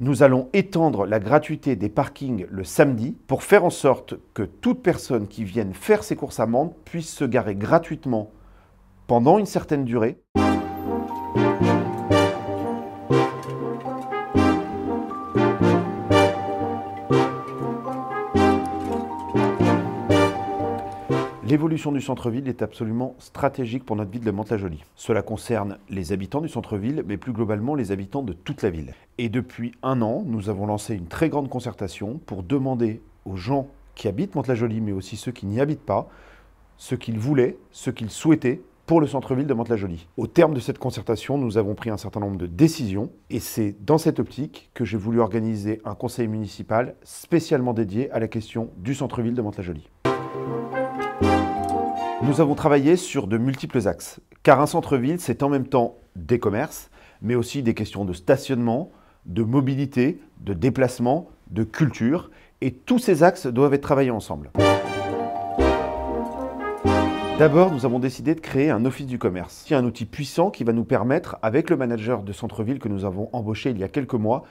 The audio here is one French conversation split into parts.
nous allons étendre la gratuité des parkings le samedi pour faire en sorte que toute personne qui vienne faire ses courses à Mende puisse se garer gratuitement pendant une certaine durée. L'évolution du centre-ville est absolument stratégique pour notre ville de Mantes-la-Jolie. Cela concerne les habitants du centre-ville, mais plus globalement les habitants de toute la ville. Et depuis un an, nous avons lancé une très grande concertation pour demander aux gens qui habitent Mantes-la-Jolie, mais aussi ceux qui n'y habitent pas, ce qu'ils voulaient, ce qu'ils souhaitaient pour le centre-ville de Mantes-la-Jolie. Au terme de cette concertation, nous avons pris un certain nombre de décisions et c'est dans cette optique que j'ai voulu organiser un conseil municipal spécialement dédié à la question du centre-ville de Mantes-la-Jolie. Nous avons travaillé sur de multiples axes, car un centre-ville, c'est en même temps des commerces, mais aussi des questions de stationnement, de mobilité, de déplacement, de culture, et tous ces axes doivent être travaillés ensemble. D'abord, nous avons décidé de créer un office du commerce, C'est un outil puissant qui va nous permettre, avec le manager de centre-ville que nous avons embauché il y a quelques mois,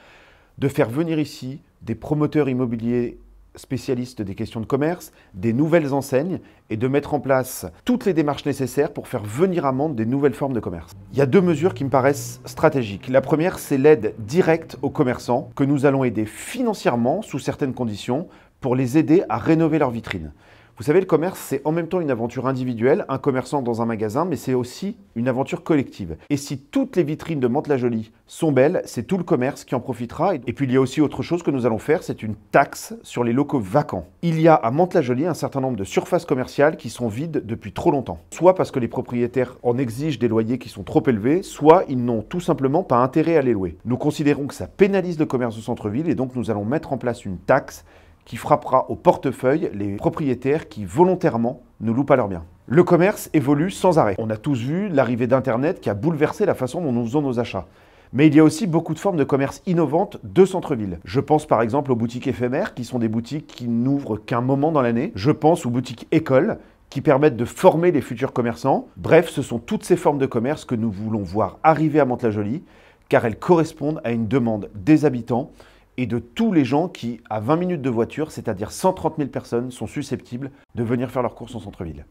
de faire venir ici des promoteurs immobiliers spécialistes des questions de commerce, des nouvelles enseignes et de mettre en place toutes les démarches nécessaires pour faire venir à monde des nouvelles formes de commerce. Il y a deux mesures qui me paraissent stratégiques. La première, c'est l'aide directe aux commerçants que nous allons aider financièrement sous certaines conditions pour les aider à rénover leurs vitrines. Vous savez, le commerce, c'est en même temps une aventure individuelle, un commerçant dans un magasin, mais c'est aussi une aventure collective. Et si toutes les vitrines de Mantes-la-Jolie sont belles, c'est tout le commerce qui en profitera. Et puis il y a aussi autre chose que nous allons faire, c'est une taxe sur les locaux vacants. Il y a à Mantes-la-Jolie un certain nombre de surfaces commerciales qui sont vides depuis trop longtemps. Soit parce que les propriétaires en exigent des loyers qui sont trop élevés, soit ils n'ont tout simplement pas intérêt à les louer. Nous considérons que ça pénalise le commerce au centre-ville et donc nous allons mettre en place une taxe qui frappera au portefeuille les propriétaires qui volontairement ne louent pas leurs biens. Le commerce évolue sans arrêt. On a tous vu l'arrivée d'Internet qui a bouleversé la façon dont nous faisons nos achats. Mais il y a aussi beaucoup de formes de commerce innovantes de centre-ville. Je pense par exemple aux boutiques éphémères, qui sont des boutiques qui n'ouvrent qu'un moment dans l'année. Je pense aux boutiques écoles, qui permettent de former les futurs commerçants. Bref, ce sont toutes ces formes de commerce que nous voulons voir arriver à Mantes-la-Jolie, car elles correspondent à une demande des habitants et de tous les gens qui, à 20 minutes de voiture, c'est-à-dire 130 000 personnes, sont susceptibles de venir faire leurs courses en centre-ville.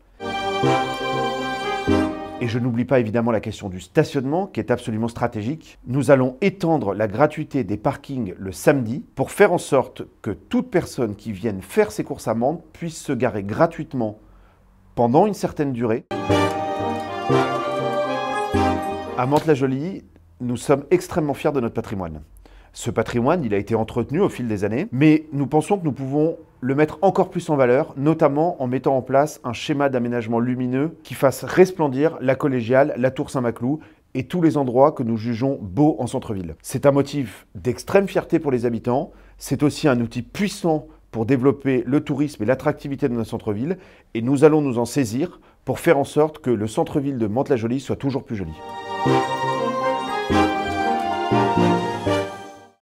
Et je n'oublie pas évidemment la question du stationnement qui est absolument stratégique. Nous allons étendre la gratuité des parkings le samedi pour faire en sorte que toute personne qui vienne faire ses courses à Mantes puisse se garer gratuitement pendant une certaine durée. À Mantes-la-Jolie, nous sommes extrêmement fiers de notre patrimoine. Ce patrimoine, il a été entretenu au fil des années, mais nous pensons que nous pouvons le mettre encore plus en valeur, notamment en mettant en place un schéma d'aménagement lumineux qui fasse resplendir la collégiale, la tour Saint-Maclou et tous les endroits que nous jugeons beaux en centre-ville. C'est un motif d'extrême fierté pour les habitants, c'est aussi un outil puissant pour développer le tourisme et l'attractivité de notre centre-ville, et nous allons nous en saisir pour faire en sorte que le centre-ville de Mantes-la-Jolie soit toujours plus joli.